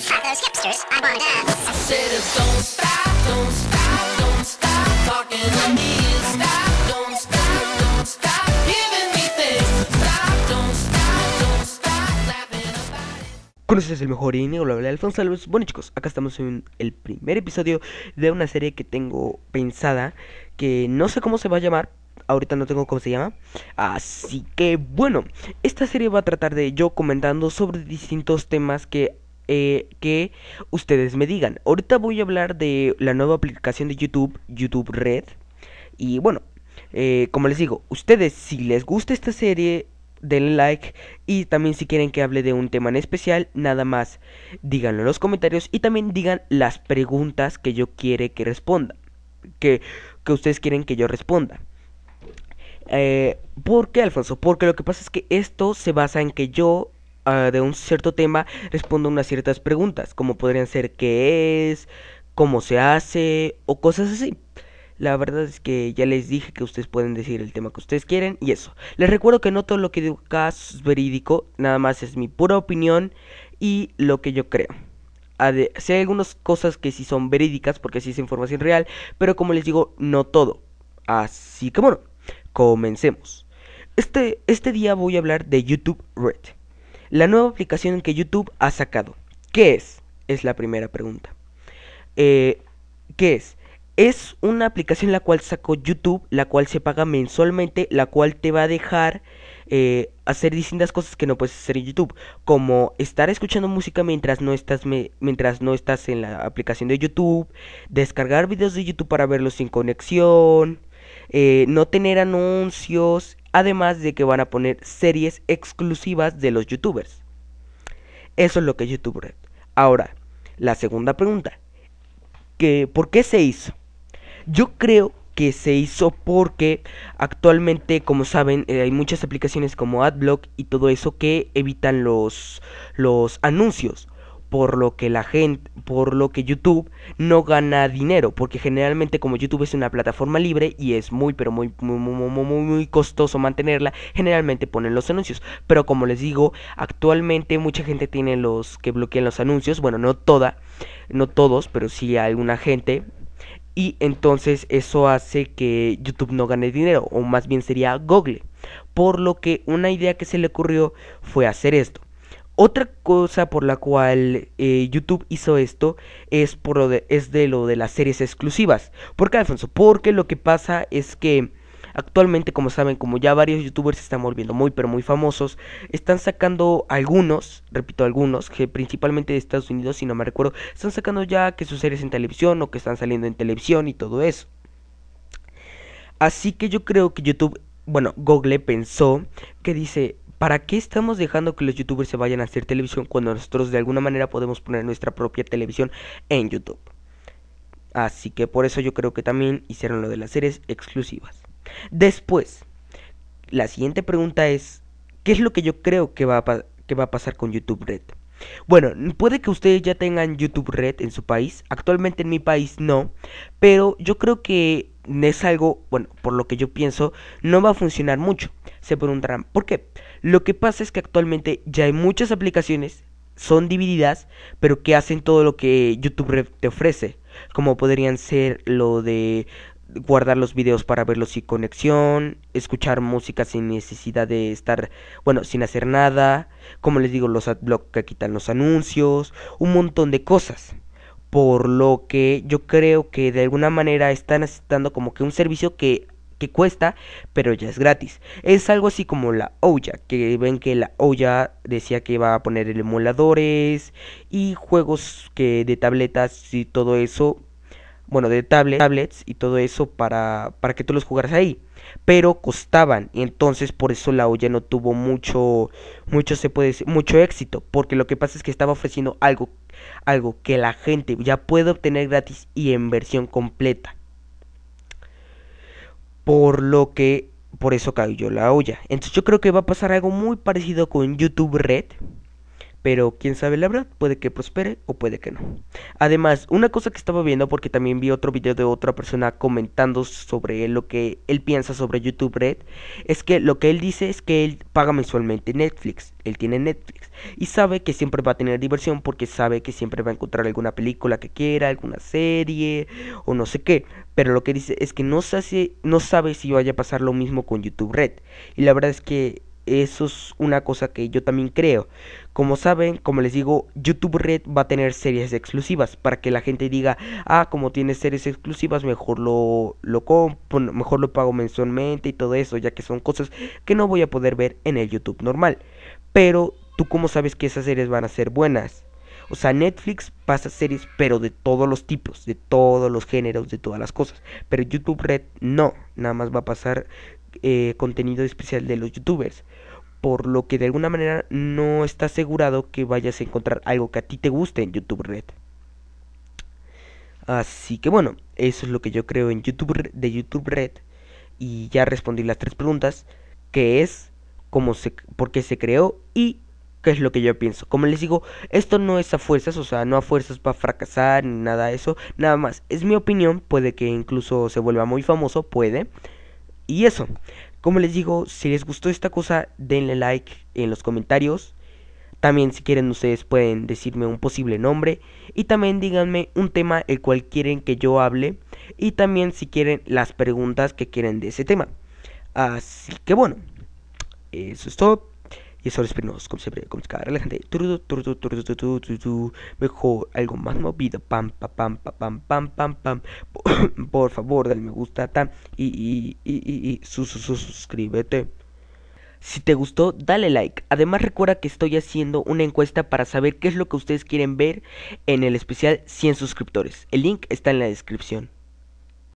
At those hipsters, I stop, don't stop, don't stop talking Stop, don't stop, giving me Stop, don't stop, it. el mejor inigualable Alfonso Alves. Bueno chicos, acá estamos en el primer episodio de una serie que tengo pensada, que no sé cómo se va a llamar, ahorita no tengo cómo se llama. Así que bueno, esta serie va a tratar de yo comentando sobre distintos temas que eh, que ustedes me digan. Ahorita voy a hablar de la nueva aplicación de YouTube, YouTube Red. Y bueno, eh, como les digo, ustedes si les gusta esta serie, denle like. Y también si quieren que hable de un tema en especial, nada más díganlo en los comentarios. Y también digan las preguntas que yo quiere que responda. Que, que ustedes quieren que yo responda. Eh, ¿Por qué, Alfonso? Porque lo que pasa es que esto se basa en que yo Ah, de un cierto tema a unas ciertas preguntas, como podrían ser qué es, cómo se hace o cosas así. La verdad es que ya les dije que ustedes pueden decir el tema que ustedes quieren y eso. Les recuerdo que no todo lo que digo acá es verídico, nada más es mi pura opinión y lo que yo creo. si hay algunas cosas que sí son verídicas porque sí es información real, pero como les digo, no todo. Así que bueno, comencemos. Este, este día voy a hablar de YouTube Red la nueva aplicación que YouTube ha sacado. ¿Qué es? Es la primera pregunta. Eh, ¿Qué es? Es una aplicación la cual sacó YouTube, la cual se paga mensualmente, la cual te va a dejar eh, hacer distintas cosas que no puedes hacer en YouTube, como estar escuchando música mientras no estás mientras no estás en la aplicación de YouTube, descargar videos de YouTube para verlos sin conexión, eh, no tener anuncios, Además de que van a poner series exclusivas de los youtubers. Eso es lo que es YouTube Red. Ahora, la segunda pregunta. ¿Por qué se hizo? Yo creo que se hizo porque actualmente, como saben, eh, hay muchas aplicaciones como AdBlock y todo eso que evitan los, los anuncios por lo que la gente, por lo que YouTube no gana dinero, porque generalmente como YouTube es una plataforma libre y es muy pero muy muy muy muy, costoso mantenerla, generalmente ponen los anuncios, pero como les digo, actualmente mucha gente tiene los que bloquean los anuncios, bueno, no toda, no todos, pero sí alguna gente y entonces eso hace que YouTube no gane dinero, o más bien sería Google. Por lo que una idea que se le ocurrió fue hacer esto. Otra cosa por la cual eh, YouTube hizo esto es, por de, es de lo de las series exclusivas. ¿Por qué, Alfonso? Porque lo que pasa es que actualmente, como saben, como ya varios youtubers se están volviendo muy, pero muy famosos, están sacando algunos, repito, algunos, que principalmente de Estados Unidos, si no me recuerdo, están sacando ya que sus series en televisión o que están saliendo en televisión y todo eso. Así que yo creo que YouTube, bueno, Google pensó que dice, ¿Para qué estamos dejando que los youtubers se vayan a hacer televisión cuando nosotros de alguna manera podemos poner nuestra propia televisión en YouTube? Así que por eso yo creo que también hicieron lo de las series exclusivas. Después, la siguiente pregunta es, ¿qué es lo que yo creo que va a, que va a pasar con YouTube Red? Bueno, puede que ustedes ya tengan YouTube Red en su país, actualmente en mi país no, pero yo creo que es algo, bueno, por lo que yo pienso, no va a funcionar mucho se preguntarán, ¿por qué? Lo que pasa es que actualmente ya hay muchas aplicaciones, son divididas, pero que hacen todo lo que YouTube te ofrece, como podrían ser lo de guardar los videos para verlos sin conexión, escuchar música sin necesidad de estar, bueno, sin hacer nada, como les digo, los adblock que quitan los anuncios, un montón de cosas. Por lo que yo creo que de alguna manera están aceptando como que un servicio que que cuesta, pero ya es gratis. Es algo así como la olla, que ven que la olla decía que iba a poner emuladores y juegos que de tabletas y todo eso, bueno, de tablets y todo eso para, para que tú los jugaras ahí. Pero costaban y entonces por eso la olla no tuvo mucho, mucho se puede decir, mucho éxito, porque lo que pasa es que estaba ofreciendo algo, algo que la gente ya puede obtener gratis y en versión completa por lo que por eso cayó la olla. Entonces yo creo que va a pasar algo muy parecido con YouTube Red, pero quién sabe la verdad, puede que prospere o puede que no. Además, una cosa que estaba viendo, porque también vi otro video de otra persona comentando sobre lo que él piensa sobre YouTube Red, es que lo que él dice es que él paga mensualmente Netflix, él tiene Netflix, y sabe que siempre va a tener diversión porque sabe que siempre va a encontrar alguna película que quiera, alguna serie o no sé qué, pero lo que dice es que no, sabe, no sabe si vaya a pasar lo mismo con YouTube Red, y la verdad es que eso es una cosa que yo también creo. Como saben, como les digo, YouTube Red va a tener series exclusivas para que la gente diga, ah, como tiene series exclusivas, mejor lo, mejor lo pago mensualmente y todo eso, ya que son cosas que no voy a poder ver en el YouTube normal. Pero, ¿tú cómo sabes que esas series van a ser buenas? O sea, Netflix pasa series, pero de todos los tipos, de todos los géneros, de todas las cosas. Pero YouTube Red no, nada más va a pasar eh, contenido especial de los youtubers, por lo que de alguna manera no está asegurado que vayas a encontrar algo que a ti te guste en YouTube Red. Así que bueno, eso es lo que yo creo en YouTube de YouTube Red y ya respondí las tres preguntas, que es cómo se por qué se creó y qué es lo que yo pienso. Como les digo, esto no es a fuerzas, o sea, no a fuerzas para fracasar ni nada de eso, nada más. Es mi opinión, puede que incluso se vuelva muy famoso, puede, y eso, como les digo, si les gustó esta cosa, denle like en los comentarios. También si quieren ustedes pueden decirme un posible nombre y también díganme un tema el cual quieren que yo hable y también si quieren las preguntas que quieren de ese tema. Así que bueno, eso es todo. Visores como siempre, como tu la gente. Mejor, algo más movido. Pam, pam, pam, pam, pam, pam, pam. pam. Por favor, dale me gusta y, y, y, y suscríbete. Si te gustó, dale like. Además recuerda que estoy haciendo una encuesta para saber qué es lo que ustedes quieren ver en el especial 100 suscriptores. El link está en la descripción.